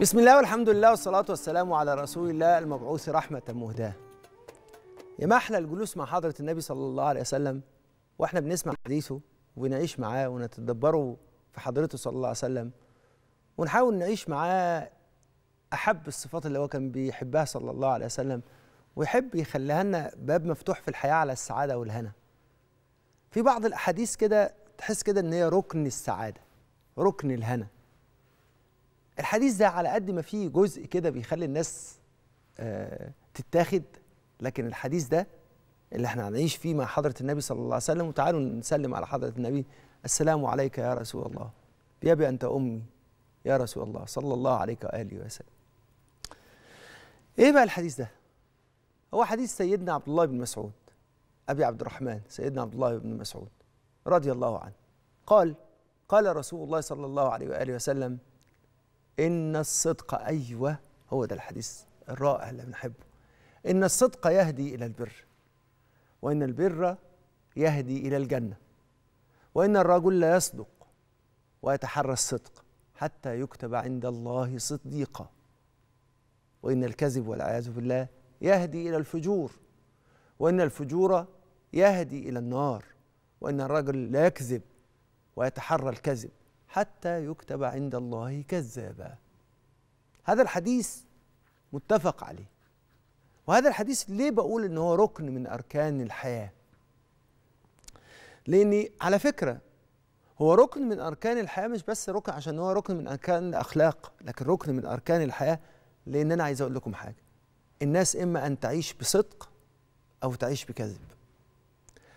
بسم الله والحمد لله والصلاة والسلام على رسول الله المبعوث رحمة مهداة يا أحلى الجلوس مع حضرة النبي صلى الله عليه وسلم واحنا بنسمع حديثه وبنعيش معاه ونتدبره في حضرته صلى الله عليه وسلم ونحاول نعيش معاه أحب الصفات اللي هو كان بيحبها صلى الله عليه وسلم ويحب يخليها لنا باب مفتوح في الحياة على السعادة والهنا في بعض الأحاديث كده تحس كده إن هي ركن السعادة ركن الهنا الحديث ده على قد ما فيه جزء كده بيخلي الناس آه، تتاخد لكن الحديث ده اللي احنا هنعيش فيه مع حضرة النبي صلى الله عليه وسلم وتعالوا نسلم على حضرة النبي السلام عليك يا رسول الله يا بي أنت أمي يا رسول الله صلى الله عليك وآله وسلم إيه بقى الحديث ده هو حديث سيدنا عبد الله بن مسعود أبي عبد الرحمن سيدنا عبد الله بن مسعود رضي الله عنه قال قال رسول الله صلى الله عليه وآله وسلم إن الصدق أيوة هو ده الحديث الرائع اللي بنحبه إن الصدق يهدي إلى البر وإن البر يهدي إلى الجنة وإن الرجل لا يصدق ويتحرى الصدق حتى يكتب عند الله صديقا وإن الكذب والعياذ بالله يهدي إلى الفجور وإن الفجور يهدي إلى النار وإن الرجل لا يكذب ويتحرى الكذب حتى يكتب عند الله كذابا هذا الحديث متفق عليه وهذا الحديث ليه بقول ان هو ركن من اركان الحياه لان على فكره هو ركن من اركان الحياه مش بس ركن عشان هو ركن من اركان الاخلاق لكن ركن من اركان الحياه لان انا عايز اقول لكم حاجه الناس اما ان تعيش بصدق او تعيش بكذب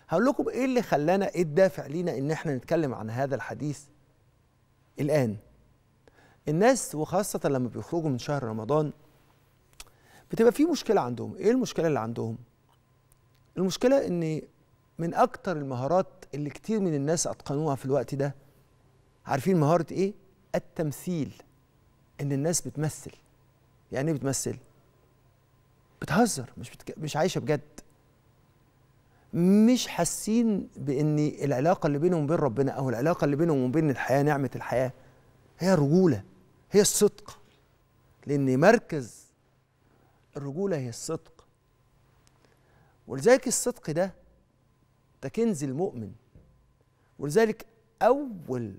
هقول لكم ايه اللي خلانا ايه الدافع لينا ان احنا نتكلم عن هذا الحديث الآن الناس وخاصة لما بيخرجوا من شهر رمضان بتبقى في مشكلة عندهم إيه المشكلة اللي عندهم؟ المشكلة إن من أكتر المهارات اللي كتير من الناس أتقنوها في الوقت ده عارفين مهارة إيه؟ التمثيل إن الناس بتمثل يعني إيه بتمثل؟ بتهزر مش بتك... مش عايشة بجد مش حاسين بان العلاقه اللي بينهم وبين ربنا او العلاقه اللي بينهم وبين الحياه نعمه الحياه هي الرجوله هي الصدق لان مركز الرجوله هي الصدق ولذلك الصدق ده ده كنز المؤمن ولذلك اول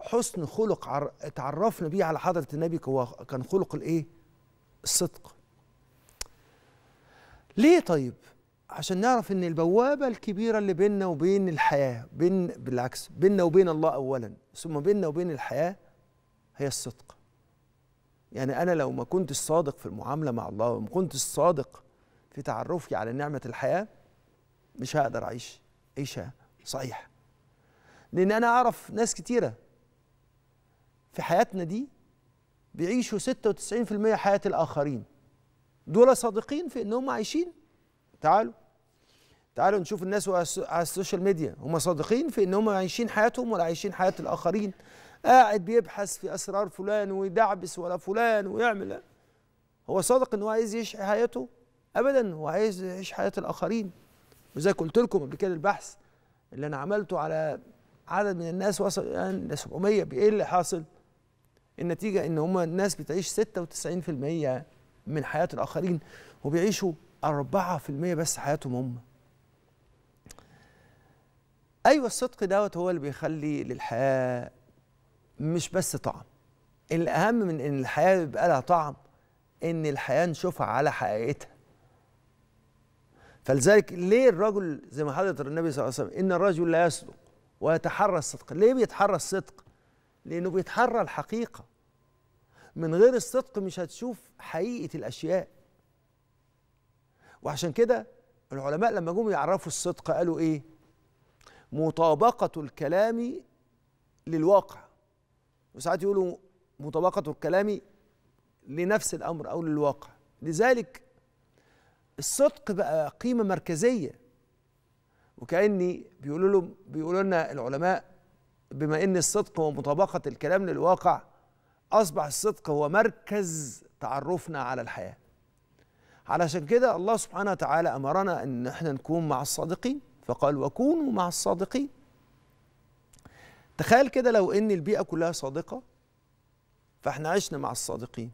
حسن خلق اتعرفنا بيه على حضره النبي هو كان خلق الايه الصدق ليه طيب عشان نعرف ان البوابه الكبيره اللي بيننا وبين الحياه بين بالعكس بيننا وبين الله اولا ثم بيننا وبين الحياه هي الصدق يعني انا لو ما كنت صادق في المعامله مع الله وما كنت صادق في تعرفي على نعمه الحياه مش هقدر اعيش عيشه صحيحه لان انا اعرف ناس كتيره في حياتنا دي بيعيشوا 96% حياه الاخرين دول صادقين في انهم عايشين تعالوا تعالوا نشوف الناس على السوشيال ميديا هم صادقين في ان هم عايشين حياتهم ولا عايشين حياه الاخرين قاعد بيبحث في اسرار فلان ويدعبس ولا فلان ويعمل هو صادق ان هو عايز يعيش حياته ابدا هو عايز يعيش حياه الاخرين وزي قلت لكم قبل كده البحث اللي انا عملته على عدد من الناس وصل الان ل 700 ايه اللي حاصل؟ النتيجه ان هم الناس بتعيش 96% من حياه الاخرين وبيعيشوا 4% بس حياتهم هم ايوه الصدق دوت هو اللي بيخلي للحياه مش بس طعم الاهم من ان الحياه يبقى لها طعم ان الحياه نشوفها على حقيقتها فلذلك ليه الرجل زي ما حضرت النبي صلى الله عليه وسلم ان الرجل لا يصدق ويتحرى الصدق ليه بيتحرى الصدق لانه بيتحرى الحقيقه من غير الصدق مش هتشوف حقيقه الاشياء وعشان كده العلماء لما جم يعرفوا الصدق قالوا ايه مطابقه الكلام للواقع وساعات يقولوا مطابقه الكلام لنفس الامر او للواقع لذلك الصدق بقى قيمه مركزيه وكاني بيقولوا لهم بيقولوا لنا العلماء بما ان الصدق هو مطابقة الكلام للواقع اصبح الصدق هو مركز تعرفنا على الحياه علشان كده الله سبحانه وتعالى أمرنا أن احنا نكون مع الصادقين فقال وكونوا مع الصادقين تخيل كده لو أن البيئة كلها صادقة فاحنا عشنا مع الصادقين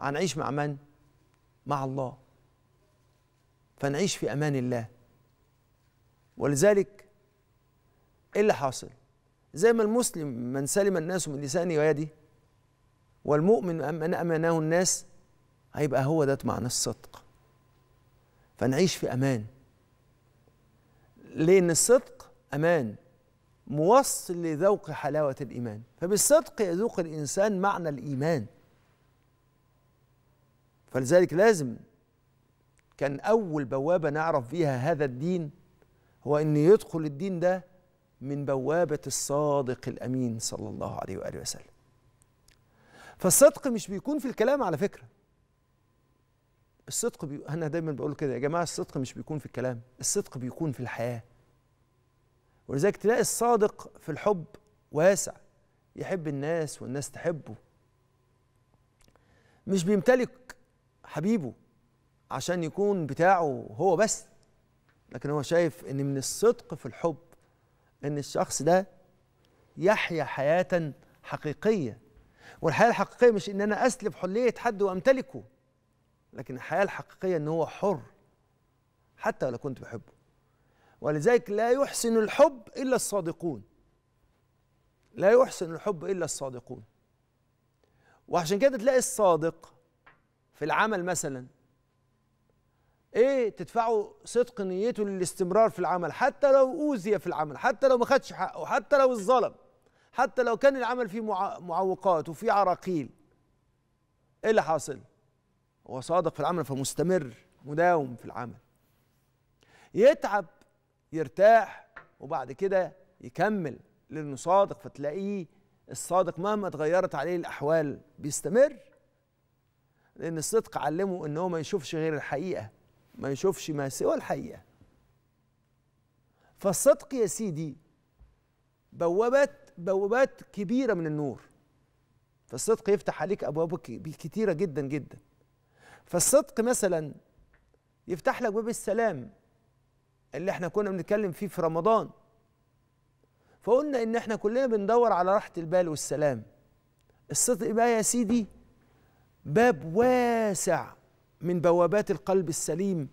هنعيش مع من؟ مع الله فنعيش في أمان الله ولذلك إيه اللي حاصل؟ زي ما المسلم من سلم الناس من لسانه ويده والمؤمن من أمنه الناس هيبقى هو ده معنى الصدق فنعيش في امان لان الصدق امان موصل لذوق حلاوه الايمان فبالصدق يذوق الانسان معنى الايمان فلذلك لازم كان اول بوابه نعرف فيها هذا الدين هو ان يدخل الدين ده من بوابه الصادق الامين صلى الله عليه واله وسلم فالصدق مش بيكون في الكلام على فكره الصدق بي... انا دايما بقول كده يا جماعه الصدق مش بيكون في الكلام الصدق بيكون في الحياه ولذلك تلاقي الصادق في الحب واسع يحب الناس والناس تحبه مش بيمتلك حبيبه عشان يكون بتاعه هو بس لكن هو شايف ان من الصدق في الحب ان الشخص ده يحيا حياه حقيقيه والحياه الحقيقيه مش ان انا اسلب حليه حد وامتلكه لكن الحياه الحقيقيه ان هو حر حتى لو كنت بحبه ولذلك لا يحسن الحب الا الصادقون لا يحسن الحب الا الصادقون وعشان كده تلاقي الصادق في العمل مثلا ايه تدفعه صدق نيته للاستمرار في العمل حتى لو اوذي في العمل حتى لو ما خدش حقه حتى لو اتظلم حتى لو كان العمل فيه معوقات وفيه عراقيل ايه اللي حاصل وصادق في العمل فمستمر مداوم في العمل يتعب يرتاح وبعد كده يكمل لانه صادق فتلاقيه الصادق مهما اتغيرت عليه الاحوال بيستمر لان الصدق علمه ان هو ما يشوفش غير الحقيقه ما يشوفش ما سوى الحقيقه فالصدق يا سيدي بوابات بوابات كبيره من النور فالصدق يفتح عليك ابواب كتيره جدا جدا فالصدق مثلا يفتح لك باب السلام اللي احنا كنا بنتكلم فيه في رمضان فقلنا ان احنا كلنا بندور على راحه البال والسلام الصدق بقى يا سيدي باب واسع من بوابات القلب السليم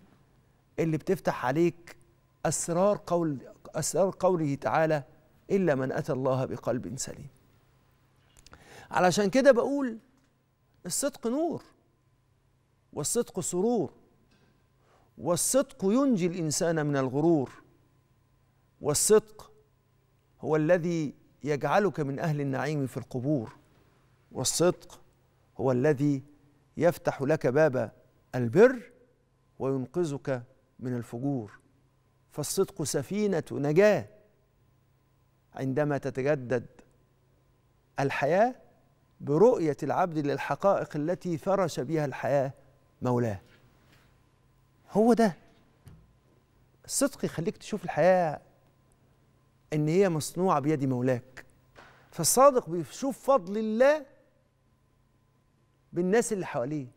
اللي بتفتح عليك اسرار قول اسرار قوله تعالى الا من اتى الله بقلب سليم علشان كده بقول الصدق نور والصدق سرور والصدق ينجي الانسان من الغرور والصدق هو الذي يجعلك من اهل النعيم في القبور والصدق هو الذي يفتح لك باب البر وينقذك من الفجور فالصدق سفينه نجاه عندما تتجدد الحياه برؤيه العبد للحقائق التي فرش بها الحياه مولاه هو ده الصدق يخليك تشوف الحياة إن هي مصنوعة بيد مولاك فالصادق بيشوف فضل الله بالناس اللي حواليه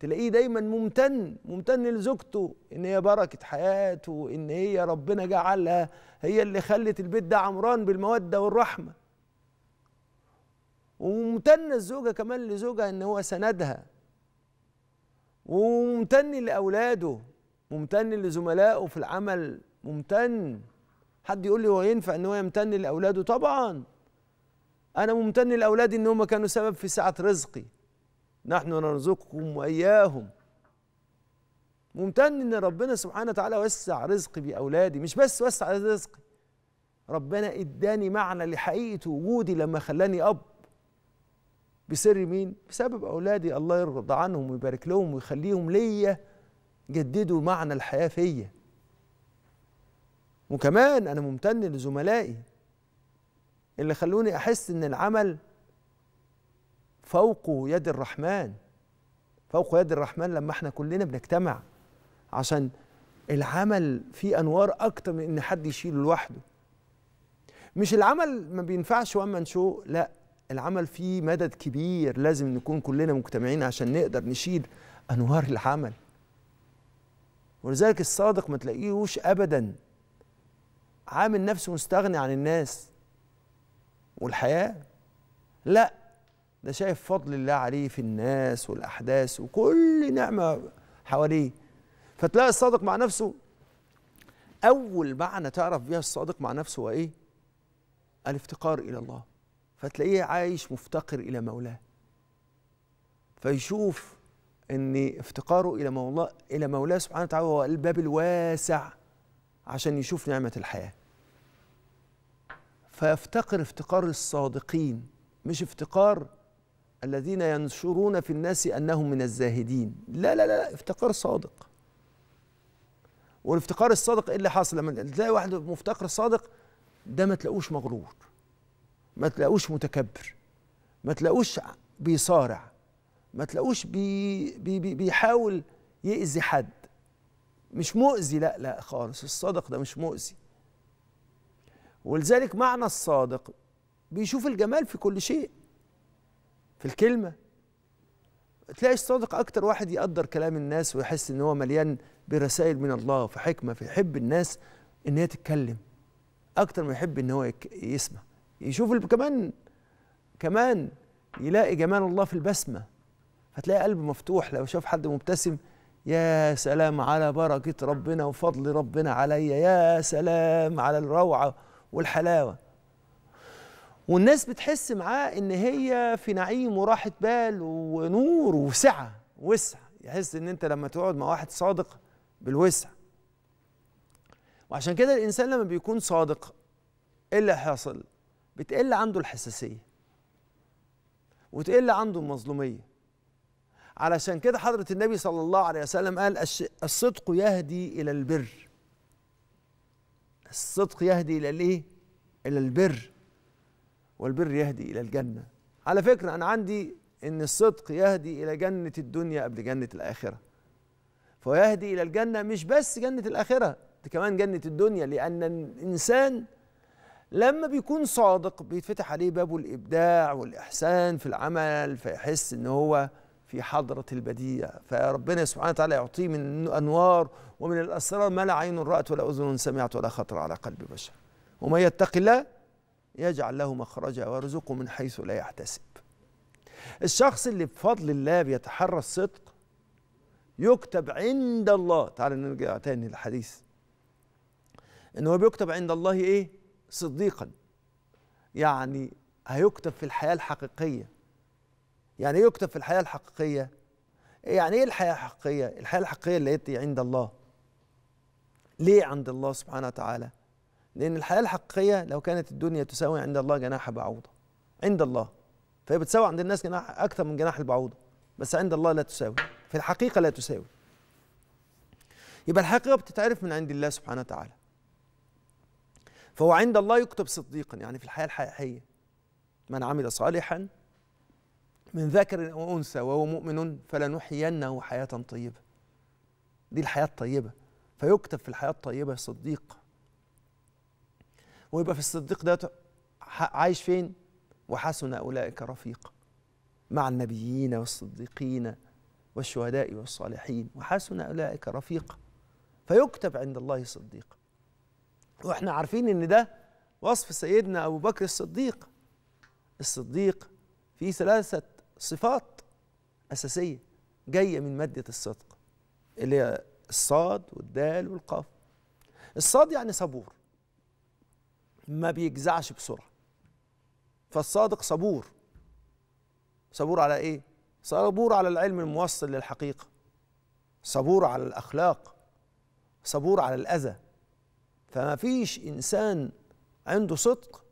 تلاقيه دايما ممتن ممتن لزوجته ان هي بركه حياته ان هي ربنا جعلها هي اللي خلت البيت ده عمران بالموده والرحمه وممتن الزوجه كمان لزوجها ان هو سندها وممتن لاولاده ممتن لزملائه في العمل ممتن حد يقول لي هو ينفع ان هو يمتن لاولاده طبعا انا ممتن لاولادي ان هم كانوا سبب في سعه رزقي نحن نرزقكم واياهم ممتن ان ربنا سبحانه وتعالى وسع رزقي باولادي مش بس وسع رزقي ربنا اداني معنى لحقيقه وجودي لما خلاني اب بسر مين؟ بسبب أولادي الله يرضى عنهم ويبارك لهم ويخليهم ليا جددوا معنى الحياة فيا وكمان أنا ممتن لزملائي اللي خلوني أحس إن العمل فوق يد الرحمن فوق يد الرحمن لما احنا كلنا بنجتمع عشان العمل فيه أنوار أكتر من إن حد يشيله لوحده مش العمل ما بينفعش وان شو لا العمل فيه مدد كبير لازم نكون كلنا مجتمعين عشان نقدر نشيل انوار العمل ولذلك الصادق ما تلاقيهوش ابدا عامل نفسه مستغني عن الناس والحياه لا ده شايف فضل الله عليه في الناس والاحداث وكل نعمه حواليه فتلاقي الصادق مع نفسه اول معنى تعرف بيها الصادق مع نفسه هو ايه الافتقار الى الله فتلاقيه عايش مفتقر الى مولاه فيشوف ان افتقاره الى مولاه الى مولاه سبحانه وتعالى هو الباب الواسع عشان يشوف نعمه الحياه فيفتقر افتقار الصادقين مش افتقار الذين ينشرون في الناس انهم من الزاهدين لا لا لا افتقار صادق والافتقار الصادق ايه اللي حاصل لما تلاقي واحد مفتقر صادق ده ما تلاقوش مغرور ما تلاقوش متكبر ما تلاقوش بيصارع ما تلاقوش بي بي بي بيحاول يأذي حد مش مؤذي لا لا خالص الصادق ده مش مؤذي ولذلك معنى الصادق بيشوف الجمال في كل شيء في الكلمة تلاقي الصادق أكتر واحد يقدر كلام الناس ويحس إن هو مليان برسائل من الله في حكمة فيحب الناس إن هي تتكلم أكتر ما يحب إن هو يسمع يشوف كمان كمان يلاقي جمال الله في البسمه هتلاقي قلب مفتوح لو شاف حد مبتسم يا سلام على بركة ربنا وفضل ربنا عليا يا سلام على الروعة والحلاوة والناس بتحس معاه ان هي في نعيم وراحة بال ونور وسعة وسع يحس ان انت لما تقعد مع واحد صادق بالوسع وعشان كده الانسان لما بيكون صادق ايه اللي هيحصل بتقل عنده الحساسيه وتقل عنده المظلوميه علشان كده حضره النبي صلى الله عليه وسلم قال الصدق يهدي الى البر الصدق يهدي الى الايه الى البر والبر يهدي الى الجنه على فكره انا عندي ان الصدق يهدي الى جنه الدنيا قبل جنه الاخره فيهدي الى الجنه مش بس جنه الاخره دي كمان جنه الدنيا لان الانسان لما بيكون صادق بيتفتح عليه باب الابداع والاحسان في العمل فيحس ان هو في حضرة البديع فربنا سبحانه وتعالى يعطيه من الأنوار ومن الأسرار ما لا عين رأت ولا أذن سمعت ولا خطر على قلب بشر ومن يتق الله يجعل له مخرجا ويرزقه من حيث لا يحتسب الشخص اللي بفضل الله بيتحرى الصدق يكتب عند الله تعالى نرجع تاني للحديث ان هو بيكتب عند الله ايه صديقا يعني هيكتب في الحياة الحقيقية يعني ايه يكتب في الحياة الحقيقية يعني ايه الحياة الحقيقية الحياة الحقيقية اللي هي عند الله ليه عند الله سبحانه وتعالى لأن الحياة الحقيقية لو كانت الدنيا تساوي عند الله جناح بعوضة عند الله فهي بتساوي عند الناس جناح أكثر من جناح البعوضة بس عند الله لا تساوي في الحقيقة لا تساوي يبقى الحقيقة بتتعرف من عند الله سبحانه وتعالى فهو عند الله يكتب صديقا يعني في الحياة الحقيقية من عمل صالحا من ذكر أو أنثى وهو مؤمن فلنحيينه حياة طيبة دي الحياة الطيبة فيكتب في الحياة الطيبة صديق ويبقى في الصديق ده عايش فين وحسن أولئك رفيقا مع النبيين والصديقين والشهداء والصالحين وحسن أولئك رفيقا فيكتب عند الله صديقا واحنا عارفين ان ده وصف سيدنا ابو بكر الصديق الصديق فيه ثلاثه صفات اساسيه جايه من ماده الصدق اللي هي الصاد والدال والقاف الصاد يعني صبور ما بيجزعش بسرعه فالصادق صبور صبور على ايه صبور على العلم الموصل للحقيقه صبور على الاخلاق صبور على الاذى فما فيش إنسان عنده صدق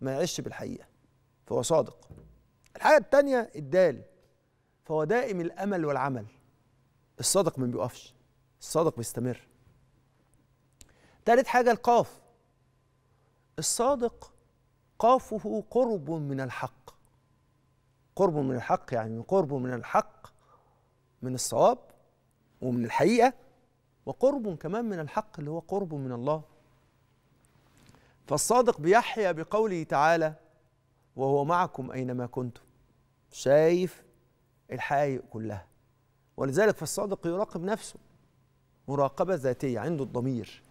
ما يعيش بالحقيقة فهو صادق الحاجة الثانيه الدال فهو دائم الأمل والعمل الصادق ما بيقفش الصادق بيستمر ثالث حاجة القاف الصادق قافه قرب من الحق قرب من الحق يعني قرب من الحق من الصواب ومن الحقيقة وقرب كمان من الحق اللي هو قرب من الله فالصادق بيحيا بقوله تعالى وهو معكم أينما كنتم شايف الحقائق كلها ولذلك فالصادق يراقب نفسه مراقبة ذاتية عنده الضمير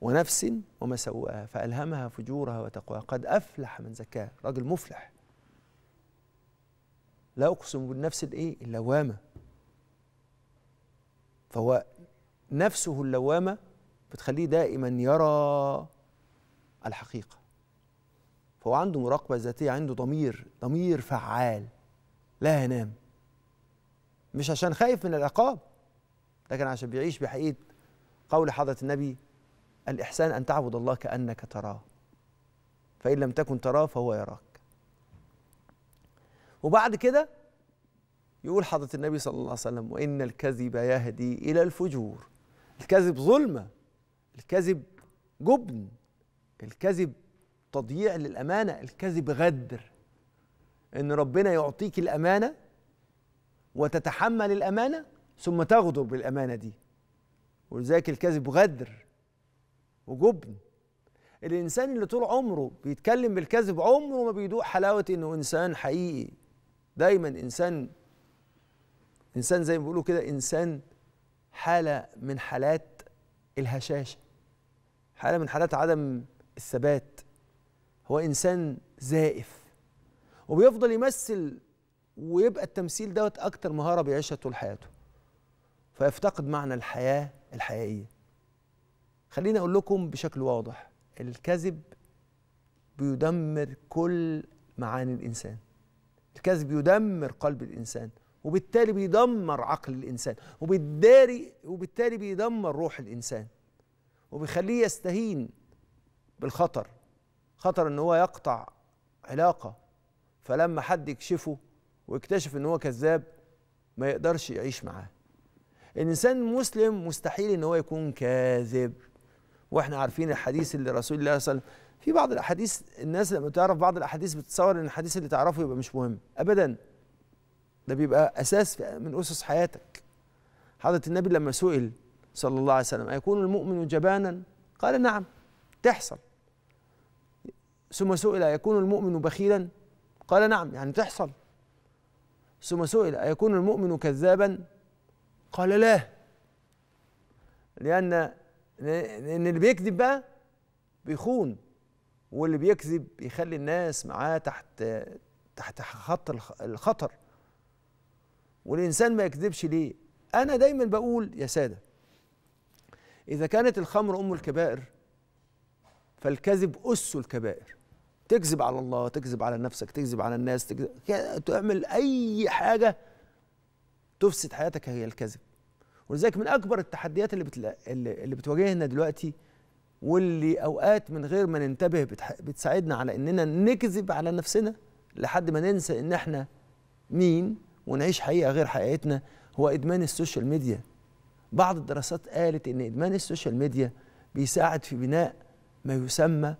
ونفس وما سواها فألهمها فجورها وتقواها قد أفلح من زكاها راجل مفلح لا أقسم بالنفس الإيه اللوامة فهو نفسه اللوامة بتخليه دائما يرى الحقيقة فهو عنده مراقبة ذاتية عنده ضمير ضمير فعال لا ينام مش عشان خايف من العقاب لكن عشان بيعيش بحقيقة قول حضرة النبي الإحسان أن تعبد الله كأنك تراه فإن لم تكن تراه فهو يراك وبعد كده يقول حضرة النبي صلى الله عليه وسلم وإن الكذب يهدي إلى الفجور الكذب ظلمة الكذب جبن الكذب تضييع للأمانة الكذب غدر إن ربنا يعطيك الأمانة وتتحمل الأمانة ثم تغدر بالأمانة دي ولذلك الكذب غدر وجبن الإنسان اللي طول عمره بيتكلم بالكذب عمره ما بيدوق حلاوة إنه إنسان حقيقي دايما إنسان انسان زي ما بيقولوا كده انسان حاله من حالات الهشاشه حاله من حالات عدم الثبات هو انسان زائف وبيفضل يمثل ويبقى التمثيل دوت اكتر مهاره بيعيشها طول حياته فيفتقد معنى الحياه الحقيقيه خليني اقول لكم بشكل واضح الكذب بيدمر كل معاني الانسان الكذب يدمر قلب الانسان وبالتالي بيدمر عقل الانسان وبالداري وبالتالي بيدمر روح الانسان وبيخليه يستهين بالخطر خطر ان هو يقطع علاقه فلما حد يكشفه ويكتشف ان هو كذاب ما يقدرش يعيش معاه الانسان المسلم مستحيل ان هو يكون كاذب واحنا عارفين الحديث اللي رسول الله صلى الله عليه وسلم في بعض الاحاديث الناس لما تعرف بعض الاحاديث بتتصور ان الحديث اللي تعرفه يبقى مش مهم ابدا ده بيبقى اساس من اسس حياتك حضره النبي لما سئل صلى الله عليه وسلم ايكون المؤمن جبانا قال نعم تحصل ثم سئل ايكون المؤمن بخيلا قال نعم يعني تحصل ثم سئل ايكون المؤمن كذابا قال لا لان ان اللي بيكذب بقى بيخون واللي بيكذب بيخلي الناس معاه تحت تحت خط الخطر والإنسان ما يكذبش ليه أنا دايما بقول يا سادة إذا كانت الخمر أم الكبائر فالكذب أس الكبائر تكذب على الله تكذب على نفسك تكذب على الناس تكذب تعمل أي حاجة تفسد حياتك هي الكذب ولذلك من أكبر التحديات اللي, بتلا... اللي بتواجهنا دلوقتي واللي أوقات من غير ما ننتبه بتح... بتساعدنا على إننا نكذب على نفسنا لحد ما ننسى إن إحنا مين ونعيش حقيقه غير حقيقتنا هو ادمان السوشيال ميديا بعض الدراسات قالت ان ادمان السوشيال ميديا بيساعد في بناء ما يسمى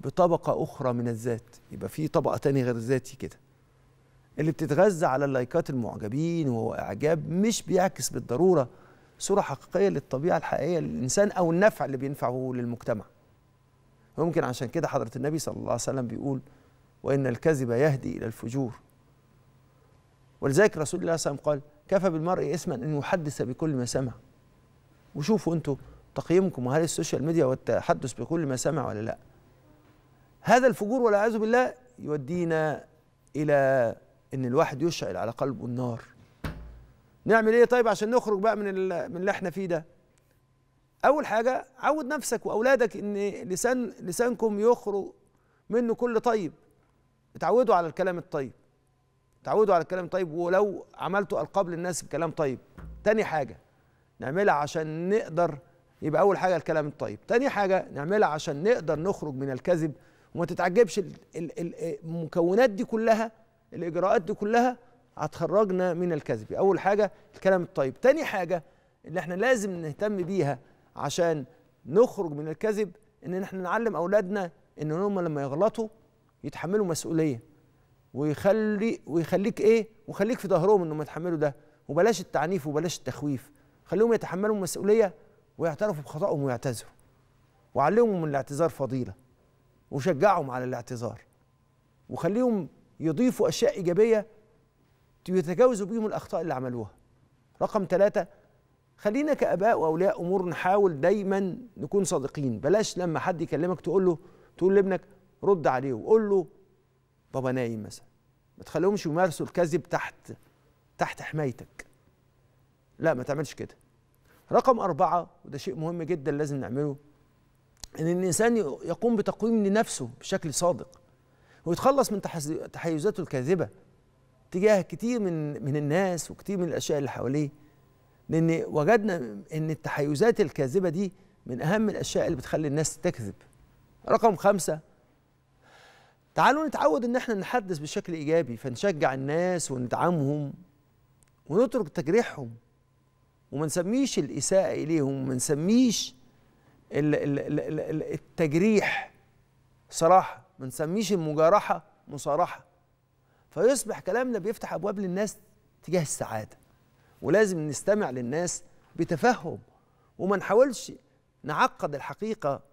بطبقه اخرى من الذات يبقى في طبقه تانية غير ذاتي كده اللي بتتغذى على اللايكات المعجبين واعجاب مش بيعكس بالضروره صوره حقيقيه للطبيعه الحقيقيه للانسان او النفع اللي بينفعه للمجتمع ممكن عشان كده حضره النبي صلى الله عليه وسلم بيقول وان الكذب يهدي الى الفجور ولذلك رسول الله صلى الله عليه وسلم قال كفى بالمرء اسما أن يحدث بكل ما سمع وشوفوا أنتوا تقييمكم وهل السوشيال ميديا والتحدث بكل ما سمع ولا لا هذا الفجور والعياذ بالله يودينا إلى أن الواحد يشعل على قلبه النار نعمل إيه طيب عشان نخرج بقى من من اللي احنا فيه ده أول حاجة عود نفسك وأولادك أن لسان لسانكم يخرج منه كل طيب اتعودوا على الكلام الطيب تعودوا على الكلام طيب ولو عملتوا القاب للناس بكلام طيب تاني حاجه نعملها عشان نقدر يبقى اول حاجه الكلام الطيب تاني حاجه نعملها عشان نقدر نخرج من الكذب وما تتعجبش المكونات دي كلها الاجراءات دي كلها هتخرجنا من الكذب اول حاجه الكلام الطيب تاني حاجه اللي احنا لازم نهتم بيها عشان نخرج من الكذب ان احنا نعلم اولادنا ان هم لما يغلطوا يتحملوا مسؤوليه ويخلي ويخليك ايه ويخليك في ظهرهم انهم يتحملوا ده وبلاش التعنيف وبلاش التخويف خليهم يتحملوا المسؤوليه ويعترفوا بخطأهم ويعتذروا وعلمهم من الاعتذار فضيله وشجعهم على الاعتذار وخليهم يضيفوا اشياء ايجابيه يتجاوزوا بيهم الاخطاء اللي عملوها رقم ثلاثة خلينا كاباء واولياء امور نحاول دايما نكون صادقين بلاش لما حد يكلمك تقول له تقول لابنك رد عليه وقول له بابا نايم مثلا ما تخليهمش يمارسوا الكذب تحت تحت حمايتك لا ما تعملش كده رقم أربعة وده شيء مهم جدا لازم نعمله إن الإنسان يقوم بتقويم لنفسه بشكل صادق ويتخلص من تحيزاته الكاذبة تجاه كتير من من الناس وكتير من الأشياء اللي حواليه لأن وجدنا إن التحيزات الكاذبة دي من أهم الأشياء اللي بتخلي الناس تكذب رقم خمسة تعالوا نتعود ان احنا نحدث بشكل ايجابي فنشجع الناس وندعمهم ونترك تجريحهم وما نسميش الاساءه اليهم وما نسميش التجريح صراحه ما نسميش المجارحه مصارحه فيصبح كلامنا بيفتح ابواب للناس تجاه السعاده ولازم نستمع للناس بتفهم وما نحاولش نعقد الحقيقه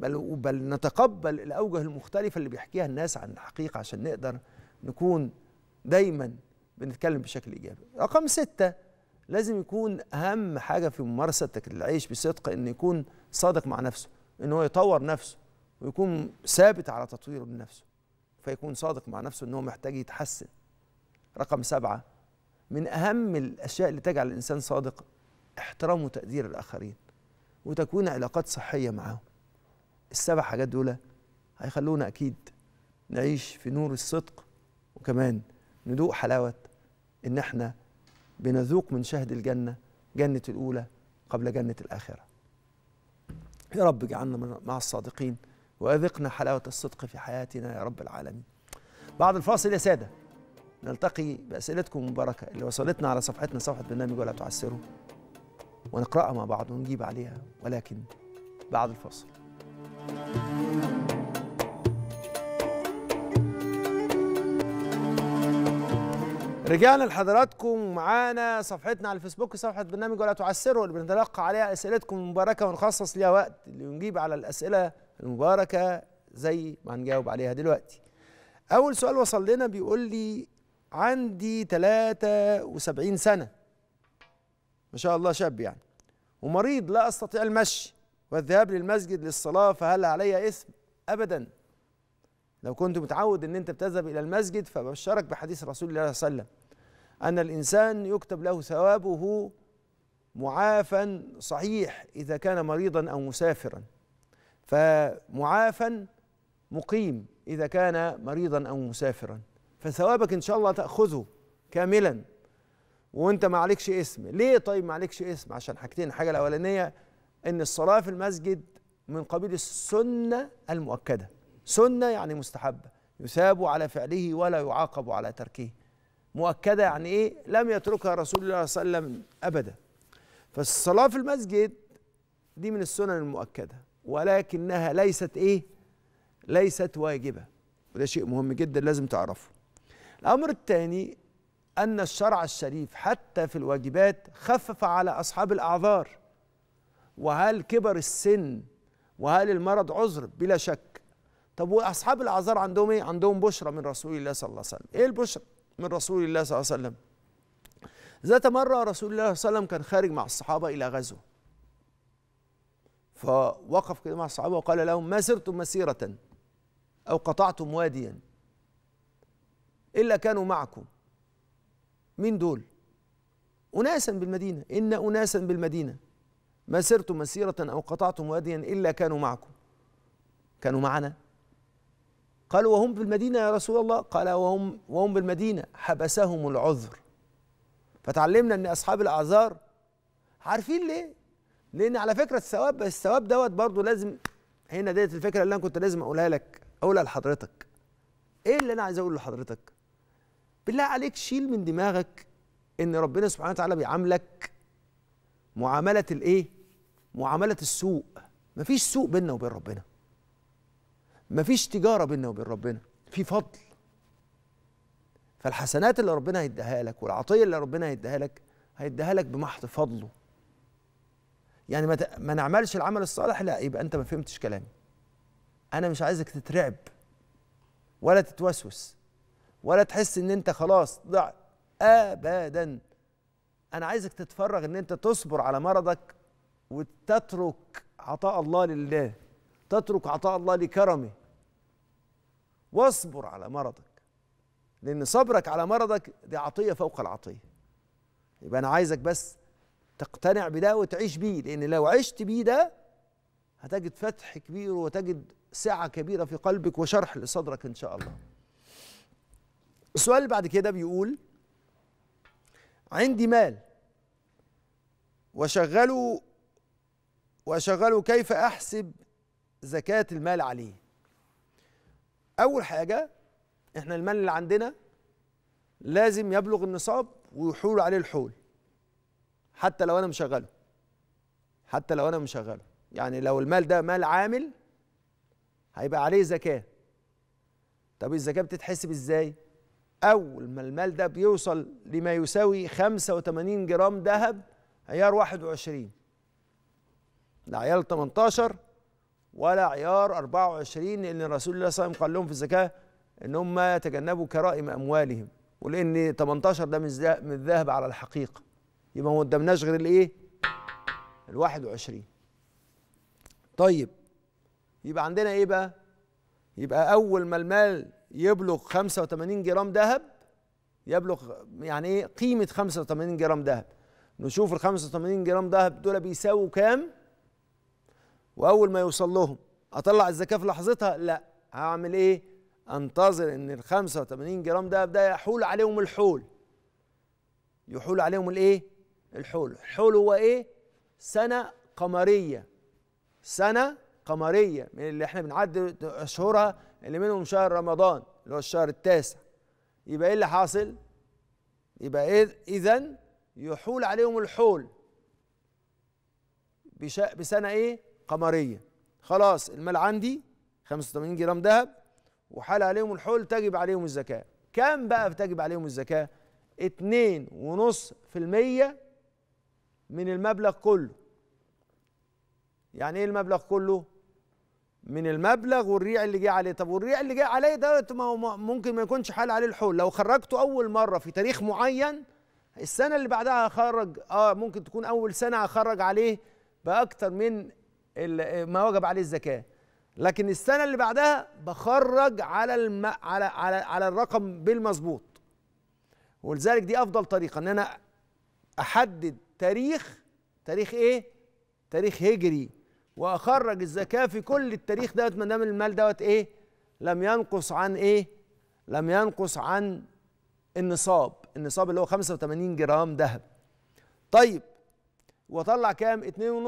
بل بل نتقبل الاوجه المختلفه اللي بيحكيها الناس عن الحقيقه عشان نقدر نكون دايما بنتكلم بشكل ايجابي. رقم سته لازم يكون اهم حاجه في ممارسه العيش بصدق ان يكون صادق مع نفسه، ان هو يطور نفسه ويكون ثابت على تطويره لنفسه. نفسه. فيكون صادق مع نفسه ان هو محتاج يتحسن. رقم سبعه من اهم الاشياء اللي تجعل الانسان صادق احترام وتقدير الاخرين وتكوين علاقات صحيه معاهم. السبع حاجات دول هيخلونا اكيد نعيش في نور الصدق وكمان نذوق حلاوه ان احنا بنذوق من شهد الجنه جنه الاولى قبل جنه الاخره يا رب اجعلنا مع الصادقين واذقنا حلاوه الصدق في حياتنا يا رب العالمين بعد الفاصل يا ساده نلتقي باسئلتكم المباركه اللي وصلتنا على صفحتنا صفحه برنامج ولا تعسروا ونقراها مع بعض ونجيب عليها ولكن بعد الفاصل رجعنا لحضراتكم معانا صفحتنا على الفيسبوك صفحه برنامج ولا تعسروا اللي بنتلقى عليها اسئلتكم المباركه ونخصص ليها وقت لنجيب على الاسئله المباركه زي ما هنجاوب عليها دلوقتي. اول سؤال وصل لنا بيقول لي عندي 73 سنه ما شاء الله شاب يعني ومريض لا استطيع المشي والذهاب للمسجد للصلاة فهل علي إثم أبدا لو كنت متعود أن أنت بتذهب إلى المسجد فبشرك بحديث رسول الله صلى الله عليه وسلم أن الإنسان يكتب له ثوابه معافا صحيح إذا كان مريضا أو مسافرا فمعافا مقيم إذا كان مريضا أو مسافرا فثوابك إن شاء الله تأخذه كاملا وانت ما عليكش اسم ليه طيب ما عليكش اسم عشان حاجتين الحاجة الأولانية ان الصلاه في المسجد من قبيل السنه المؤكده سنه يعني مستحبه يثاب على فعله ولا يعاقب على تركه مؤكده يعني ايه لم يتركها رسول الله صلى الله عليه وسلم ابدا فالصلاه في المسجد دي من السنن المؤكده ولكنها ليست ايه ليست واجبه وده شيء مهم جدا لازم تعرفه الامر الثاني ان الشرع الشريف حتى في الواجبات خفف على اصحاب الاعذار وهل كبر السن وهل المرض عذر بلا شك طب واصحاب الاعذار عندهم ايه عندهم بشرى من رسول الله صلى الله عليه وسلم ايه البشرى من رسول الله صلى الله عليه وسلم ذات مره رسول الله صلى الله عليه وسلم كان خارج مع الصحابه الى غزو فوقف كده مع الصحابه وقال لهم ما سرتم مسيره او قطعتم واديا الا كانوا معكم مين دول اناسا بالمدينه ان اناسا بالمدينه ما سرتم مسيرة أو قطعتم واديا إلا كانوا معكم كانوا معنا قالوا وهم بالمدينة يا رسول الله قال وهم, وهم بالمدينة حبسهم العذر فتعلمنا أن أصحاب الأعذار عارفين ليه لأن على فكرة الثواب الثواب دوت برضه لازم هنا ديت الفكرة اللي أنا كنت لازم أقولها لك أقولها لحضرتك إيه اللي أنا عايز أقوله لحضرتك بالله عليك شيل من دماغك ان ربنا سبحانه وتعالى بيعاملك معامله الايه معامله السوق مفيش سوق بيننا وبين ربنا مفيش تجاره بيننا وبين ربنا في فضل فالحسنات اللي ربنا هيديها لك والعطيه اللي ربنا هيديها لك هيديها لك بمحض فضله يعني ما, ت... ما نعملش العمل الصالح لا يبقى انت ما فهمتش كلامي انا مش عايزك تترعب ولا تتوسوس ولا تحس ان انت خلاص ضعت ابدا انا عايزك تتفرغ ان انت تصبر على مرضك وتترك عطاء الله لله تترك عطاء الله لكرمه واصبر على مرضك لأن صبرك على مرضك دي عطية فوق العطية يبقى أنا عايزك بس تقتنع بده وتعيش بيه لأن لو عشت بيه ده هتجد فتح كبير وتجد سعة كبيرة في قلبك وشرح لصدرك إن شاء الله السؤال اللي بعد كده بيقول عندي مال وشغله وأشغله كيف أحسب زكاة المال عليه أول حاجة إحنا المال اللي عندنا لازم يبلغ النصاب ويحول عليه الحول حتى لو أنا مشغله حتى لو أنا مشغله يعني لو المال ده مال عامل هيبقى عليه زكاة طب الزكاة بتتحسب إزاي؟ أول ما المال ده بيوصل لما يساوي 85 جرام ذهب عيار 21 لا عيال 18 ولا عيار 24 لان رسول الله صلى الله عليه وسلم قال لهم في الزكاه ان هم يتجنبوا كرائم اموالهم ولان 18 ده من الذهب على الحقيقه يبقى ما قدمناش غير الايه؟ ال 21 طيب يبقى عندنا ايه بقى؟ يبقى اول ما المال يبلغ 85 جرام ذهب يبلغ يعني ايه قيمه 85 جرام ذهب نشوف ال 85 جرام ذهب دول بيساووا كام واول ما يوصل لهم اطلع الزكاه في لحظتها لا هعمل ايه انتظر ان ال 85 جرام ده يبدا يحول عليهم الحول يحول عليهم الايه الحول الحول هو ايه سنه قمريه سنه قمريه من اللي احنا بنعدي اشهرها اللي منهم شهر رمضان اللي هو الشهر التاسع يبقى ايه اللي حاصل يبقى ايه اذا يحول عليهم الحول بسنه ايه قمريه خلاص المال عندي 85 جرام ذهب وحال عليهم الحول تجب عليهم الزكاه كم بقى تجب عليهم الزكاه 2.5% من المبلغ كله يعني ايه المبلغ كله من المبلغ والريع اللي جه عليه طب والريع اللي جه عليه ده ما هو ممكن ما يكونش حال عليه الحول لو خرجته اول مره في تاريخ معين السنه اللي بعدها هخرج اه ممكن تكون اول سنه هخرج عليه باكتر من ما وجب عليه الزكاه لكن السنه اللي بعدها بخرج على الم... على على على الرقم بالمظبوط ولذلك دي افضل طريقه ان انا احدد تاريخ تاريخ ايه تاريخ هجري واخرج الزكاه في كل التاريخ دوت ما دام المال دوت ايه لم ينقص عن ايه لم ينقص عن النصاب النصاب اللي هو 85 جرام ذهب طيب واطلع كام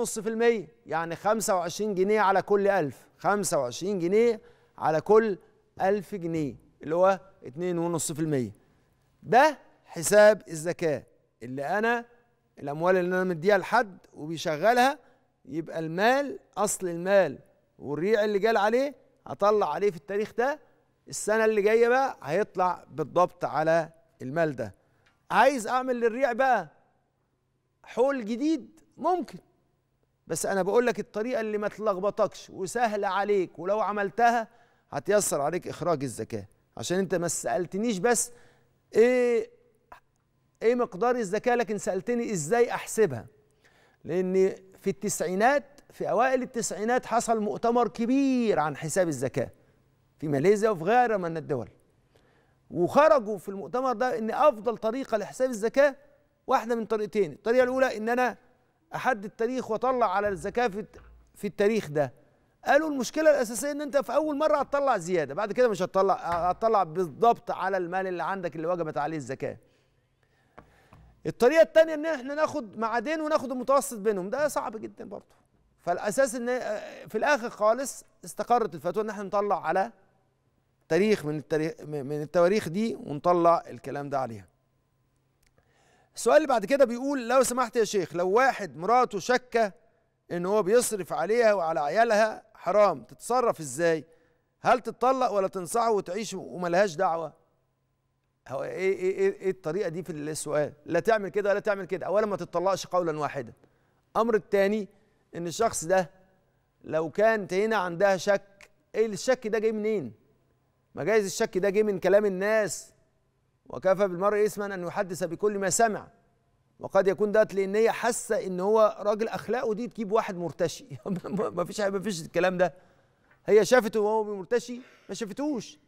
2.5% يعني 25 جنيه على كل 1000 25 جنيه على كل 1000 جنيه اللي هو 2.5% ده حساب الزكاة اللي أنا الأموال اللي أنا مديها لحد وبيشغلها يبقى المال أصل المال والريع اللي جال عليه هطلع عليه في التاريخ ده السنة اللي جاية بقى هيطلع بالضبط على المال ده عايز أعمل للريع بقى حول جديد ممكن بس انا بقول لك الطريقه اللي ما تلخبطكش وسهله عليك ولو عملتها هتيسر عليك اخراج الزكاه عشان انت ما سالتنيش بس ايه ايه مقدار الزكاه لكن سالتني ازاي احسبها لان في التسعينات في اوائل التسعينات حصل مؤتمر كبير عن حساب الزكاه في ماليزيا وفي غيرها من الدول وخرجوا في المؤتمر ده ان افضل طريقه لحساب الزكاه واحده من طريقتين الطريقه الاولى ان انا احدد تاريخ واطلع على الزكاه في في التاريخ ده قالوا المشكله الاساسيه ان انت في اول مره هتطلع زياده بعد كده مش هتطلع هتطلع بالضبط على المال اللي عندك اللي وجبت عليه الزكاه الطريقه الثانيه ان احنا ناخد معادين وناخد المتوسط بينهم ده صعب جدا برضه فالاساس ان في الاخر خالص استقرت الفتوى ان احنا نطلع على تاريخ من التاريخ من التواريخ دي ونطلع الكلام ده عليها السؤال اللي بعد كده بيقول لو سمحت يا شيخ لو واحد مراته شكة ان هو بيصرف عليها وعلى عيالها حرام تتصرف ازاي هل تتطلق ولا تنصحه وتعيش وملهاش دعوه هو ايه ايه ايه, إيه, إيه الطريقه دي في السؤال لا تعمل كده ولا تعمل كده اولا ما تتطلقش قولا واحدا امر الثاني ان الشخص ده لو كانت هنا عندها شك ايه الشك ده جاي منين ما جايز الشك ده جاي من كلام الناس وكفى بالمرء اسما أن يحدث بكل ما سمع وقد يكون ده لأن هي حاسة إن هو راجل أخلاقه دي تجيب واحد مرتشي ما فيش ما فيش الكلام ده هي شافته وهو مرتشي ما شافتوش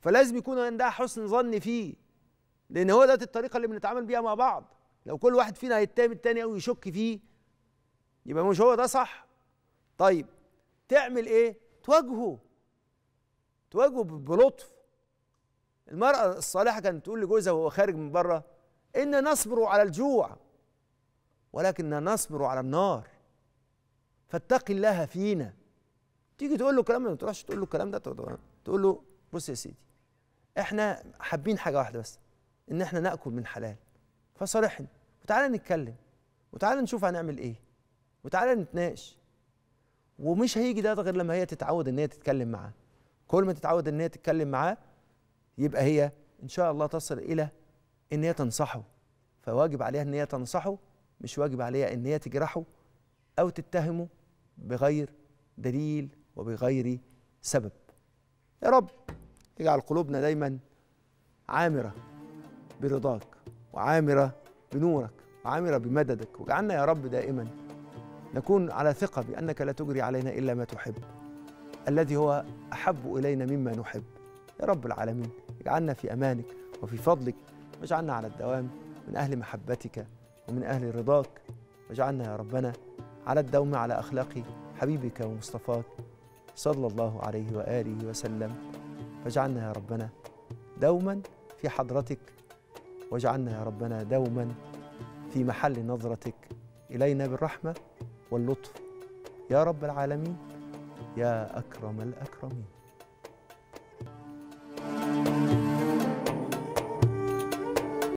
فلازم يكون عندها حسن ظن فيه لأن هو ده الطريقة اللي بنتعامل بيها مع بعض لو كل واحد فينا هيتهم التاني أو يشك فيه يبقى مش هو ده صح طيب تعمل إيه؟ تواجهه تواجهه بلطف المرأة الصالحة كانت تقول لجوزها وهو خارج من بره إن نصبر على الجوع ولكن نصبر على النار فاتقي الله فينا تيجي تقول له الكلام ده ما تروحش تقول له الكلام ده تقول له بص يا سيدي احنا حابين حاجه واحده بس ان احنا ناكل من حلال فصالحنا وتعالى نتكلم وتعالى نشوف هنعمل ايه وتعالى نتناقش ومش هيجي ده غير لما هي تتعود ان هي تتكلم معاه كل ما تتعود ان هي تتكلم معاه يبقى هي ان شاء الله تصل الى ان هي تنصحه فواجب عليها ان هي تنصحه مش واجب عليها ان هي تجرحه او تتهمه بغير دليل وبغير سبب يا رب اجعل قلوبنا دايما عامره برضاك وعامره بنورك وعامره بمددك واجعلنا يا رب دائما نكون على ثقه بانك لا تجري علينا الا ما تحب الذي هو احب الينا مما نحب يا رب العالمين اجعلنا في أمانك وفي فضلك واجعلنا على الدوام من أهل محبتك ومن أهل رضاك واجعلنا يا ربنا على الدوم على أخلاق حبيبك ومصطفاك صلى الله عليه وآله وسلم واجعلنا يا ربنا دوما في حضرتك واجعلنا يا ربنا دوما في محل نظرتك إلينا بالرحمة واللطف يا رب العالمين يا أكرم الأكرمين